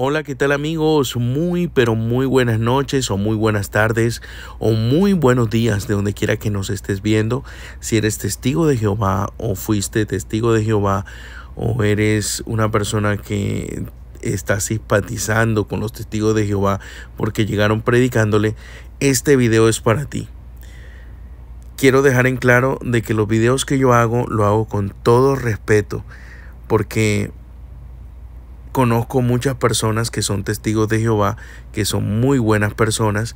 Hola, ¿qué tal amigos? Muy, pero muy buenas noches o muy buenas tardes o muy buenos días de donde quiera que nos estés viendo. Si eres testigo de Jehová o fuiste testigo de Jehová o eres una persona que está simpatizando con los testigos de Jehová porque llegaron predicándole, este video es para ti. Quiero dejar en claro de que los videos que yo hago lo hago con todo respeto porque conozco muchas personas que son testigos de Jehová, que son muy buenas personas,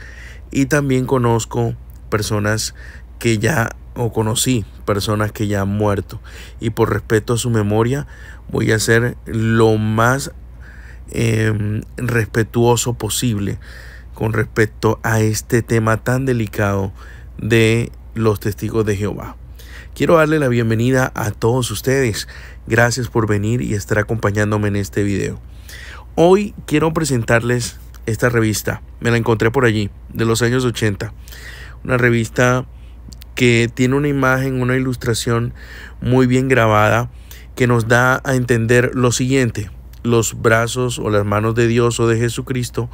y también conozco personas que ya o conocí personas que ya han muerto. Y por respeto a su memoria, voy a ser lo más em, respetuoso posible con respecto a este tema tan delicado de los testigos de Jehová. Quiero darle la bienvenida a todos ustedes. Gracias por venir y estar acompañándome en este video. Hoy quiero presentarles esta revista. Me la encontré por allí, de los años 80. Una revista que tiene una imagen, una ilustración muy bien grabada que nos da a entender lo siguiente los brazos o las manos de Dios o de Jesucristo.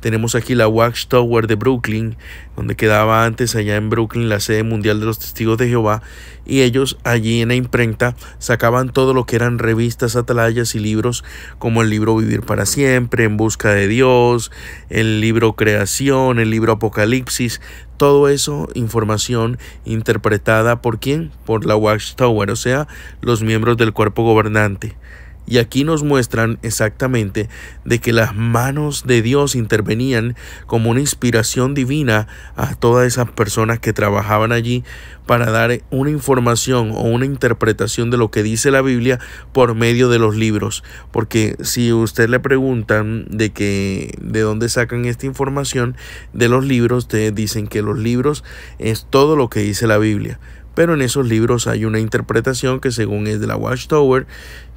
Tenemos aquí la Tower de Brooklyn, donde quedaba antes allá en Brooklyn la sede mundial de los testigos de Jehová, y ellos allí en la imprenta sacaban todo lo que eran revistas, atalayas y libros, como el libro Vivir para siempre, En Busca de Dios, el libro Creación, el libro Apocalipsis, todo eso, información interpretada por quién? Por la Tower o sea, los miembros del cuerpo gobernante. Y aquí nos muestran exactamente de que las manos de Dios intervenían como una inspiración divina a todas esas personas que trabajaban allí para dar una información o una interpretación de lo que dice la Biblia por medio de los libros. Porque si usted le preguntan de que de dónde sacan esta información de los libros, ustedes dicen que los libros es todo lo que dice la Biblia pero en esos libros hay una interpretación que según es de la Watchtower,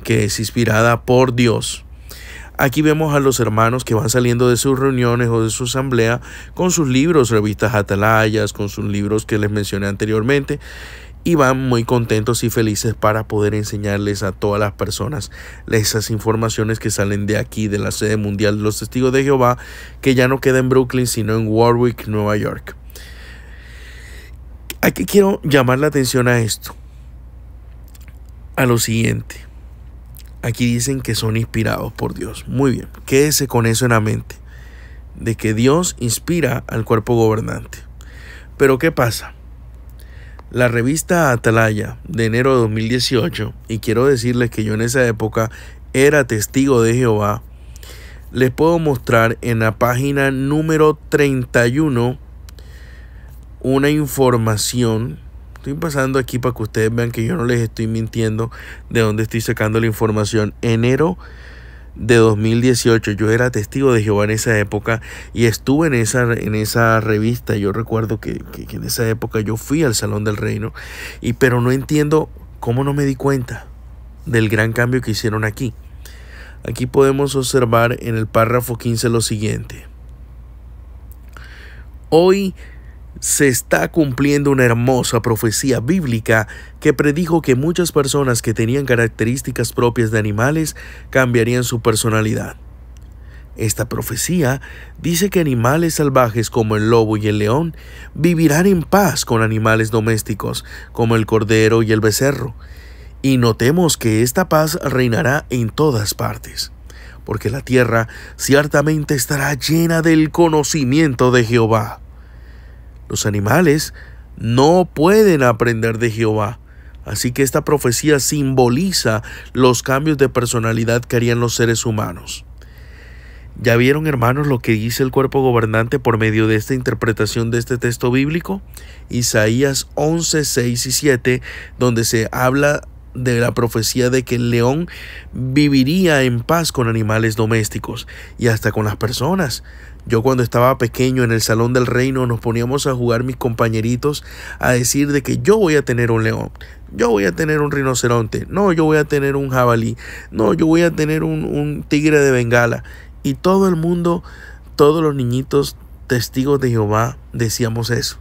que es inspirada por Dios. Aquí vemos a los hermanos que van saliendo de sus reuniones o de su asamblea con sus libros, revistas atalayas, con sus libros que les mencioné anteriormente, y van muy contentos y felices para poder enseñarles a todas las personas esas informaciones que salen de aquí, de la sede mundial de los testigos de Jehová, que ya no queda en Brooklyn, sino en Warwick, Nueva York. Aquí quiero llamar la atención a esto, a lo siguiente. Aquí dicen que son inspirados por Dios. Muy bien, quédese con eso en la mente, de que Dios inspira al cuerpo gobernante. Pero ¿qué pasa? La revista Atalaya de enero de 2018, y quiero decirles que yo en esa época era testigo de Jehová, les puedo mostrar en la página número 31 una información. Estoy pasando aquí para que ustedes vean que yo no les estoy mintiendo de dónde estoy sacando la información. Enero de 2018. Yo era testigo de Jehová en esa época y estuve en esa, en esa revista. Yo recuerdo que, en esa época yo fui al Salón del Reino, y, pero no entiendo cómo no me di cuenta del gran cambio que hicieron aquí. Aquí podemos observar en el párrafo 15 lo siguiente. Hoy se está cumpliendo una hermosa profecía bíblica que predijo que muchas personas que tenían características propias de animales cambiarían su personalidad. Esta profecía dice que animales salvajes como el lobo y el león vivirán en paz con animales domésticos como el cordero y el becerro, y notemos que esta paz reinará en todas partes, porque la tierra ciertamente estará llena del conocimiento de Jehová. Los animales no pueden aprender de Jehová. Así que esta profecía simboliza los cambios de personalidad que harían los seres humanos. ¿Ya vieron, hermanos, lo que dice el cuerpo gobernante por medio de esta interpretación de este texto bíblico? Isaías 11, 6 y 7, donde se habla de la profecía de que el león viviría en paz con animales domésticos y hasta con las personas. Yo cuando estaba pequeño en el salón del reino nos poníamos a jugar mis compañeritos a decir de que yo voy a tener un león, yo voy a tener un rinoceronte, no, yo voy a tener un jabalí, no, yo voy a tener un, un tigre de Bengala. Y todo el mundo, todos los niñitos testigos de Jehová decíamos eso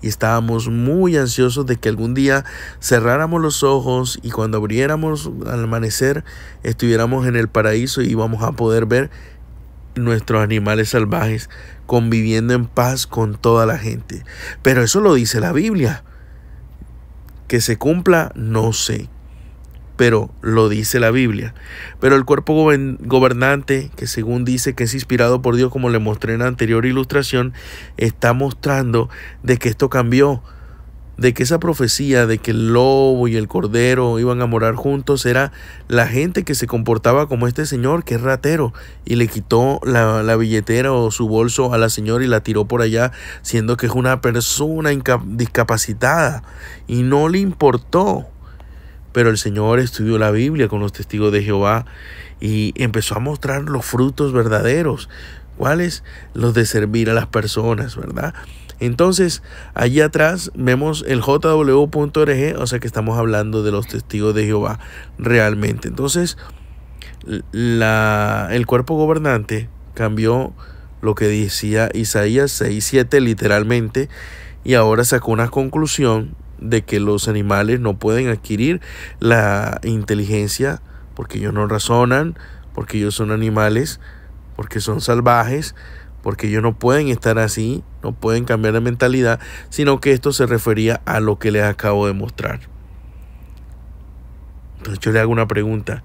y estábamos muy ansiosos de que algún día cerráramos los ojos y cuando abriéramos al amanecer estuviéramos en el paraíso y íbamos a poder ver nuestros animales salvajes conviviendo en paz con toda la gente. Pero eso lo dice la Biblia. Que se cumpla, no sé pero lo dice la Biblia. Pero el cuerpo gobernante, que según dice que es inspirado por Dios, como le mostré en la anterior ilustración, está mostrando de que esto cambió, de que esa profecía de que el lobo y el cordero iban a morar juntos era la gente que se comportaba como este señor, que es ratero, y le quitó la, billetera o su bolso a la señora y la tiró por allá, siendo que es una persona discapacitada, y no le importó pero el Señor estudió la Biblia con los testigos de Jehová y empezó a mostrar los frutos verdaderos. ¿Cuáles? Los de servir a las personas, ¿verdad? Entonces, allí atrás vemos el jw.org, o sea que estamos hablando de los testigos de Jehová realmente. Entonces, la, el cuerpo gobernante cambió lo que decía Isaías 6.7 literalmente y ahora sacó una conclusión de que los animales no pueden adquirir la inteligencia porque ellos no razonan, porque ellos son animales, porque son salvajes, porque ellos no pueden estar así, no pueden cambiar de mentalidad, sino que esto se refería a lo que les acabo de mostrar. Entonces yo le hago una pregunta.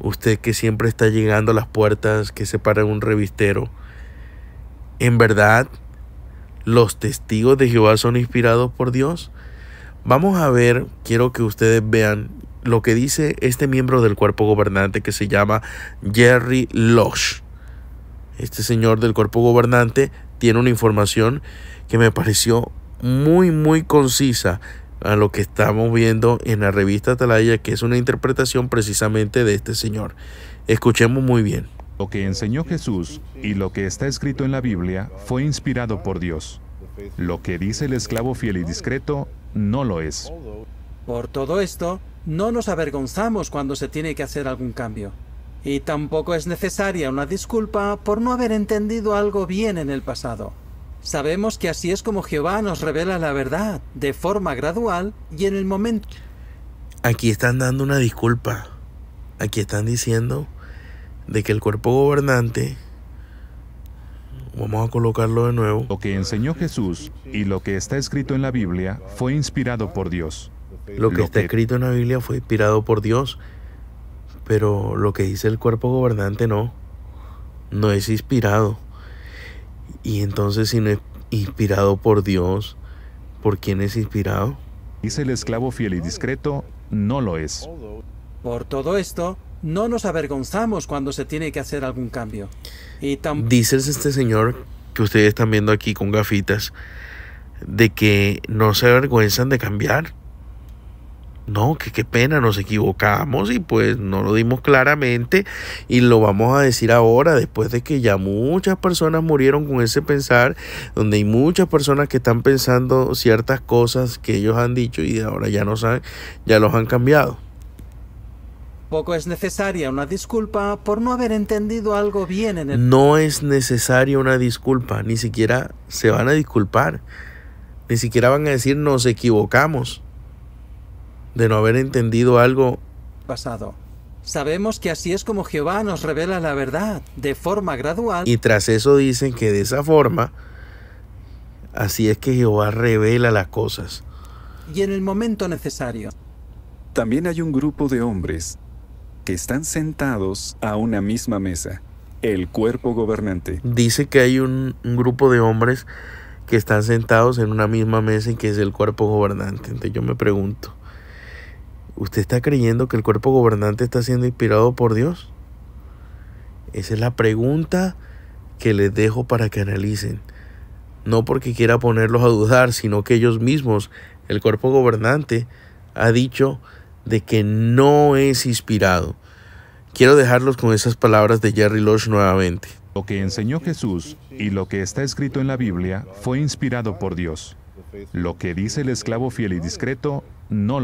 Usted que siempre está llegando a las puertas, que se para un revistero, ¿en verdad los testigos de Jehová son inspirados por Dios? Vamos a ver, quiero que ustedes vean lo que dice este miembro del cuerpo gobernante que se llama Jerry Losh. Este señor del cuerpo gobernante tiene una información que me pareció muy, muy concisa a lo que estamos viendo en la revista Atalaya, que es una interpretación precisamente de este señor. Escuchemos muy bien. Lo que enseñó Jesús y lo que está escrito en la Biblia fue inspirado por Dios. Lo que dice el esclavo fiel y discreto no lo es. Por todo esto, no nos avergonzamos cuando se tiene que hacer algún cambio. Y tampoco es necesaria una disculpa por no haber entendido algo bien en el pasado. Sabemos que así es como Jehová nos revela la verdad, de forma gradual y en el momento. Aquí están dando una disculpa. Aquí están diciendo de que el cuerpo gobernante, vamos a colocarlo de nuevo, lo que enseñó Jesús y lo que está escrito en la Biblia fue inspirado por Dios. Lo que está escrito en la Biblia fue inspirado por Dios, pero lo que dice el cuerpo gobernante no, no es inspirado. Y entonces si no es inspirado por Dios, ¿por quién es inspirado? Dice el esclavo fiel y discreto, no lo es. Por todo esto, no nos avergonzamos cuando se tiene que hacer algún cambio. Y Dice este señor que ustedes están viendo aquí con gafitas, de que no se avergüenzan de cambiar. No, que qué pena, nos equivocamos y pues no lo dimos claramente y lo vamos a decir ahora, después de que ya muchas personas murieron con ese pensar, donde hay muchas personas que están pensando ciertas cosas que ellos han dicho y ahora ya no saben, ya los han cambiado. Tampoco es necesaria una disculpa por no haber entendido algo bien en el... No es necesaria una disculpa, ni siquiera se van a disculpar, ni siquiera van a decir nos equivocamos de no haber entendido algo pasado. Sabemos que así es como Jehová nos revela la verdad, de forma gradual. Y tras eso dicen que de esa forma, así es que Jehová revela las cosas. Y en el momento necesario. También hay un grupo de hombres que están sentados a una misma mesa, el cuerpo gobernante. Dice que hay un, grupo de hombres que están sentados en una misma mesa y que es el cuerpo gobernante. Entonces yo me pregunto, ¿usted está creyendo que el cuerpo gobernante está siendo inspirado por Dios? Esa es la pregunta que les dejo para que analicen. No porque quiera ponerlos a dudar, sino que ellos mismos, el cuerpo gobernante, ha dicho de que no es inspirado. Quiero dejarlos con esas palabras de Jerry Lodge nuevamente. Lo que enseñó Jesús y lo que está escrito en la Biblia fue inspirado por Dios. Lo que dice el esclavo fiel y discreto no lo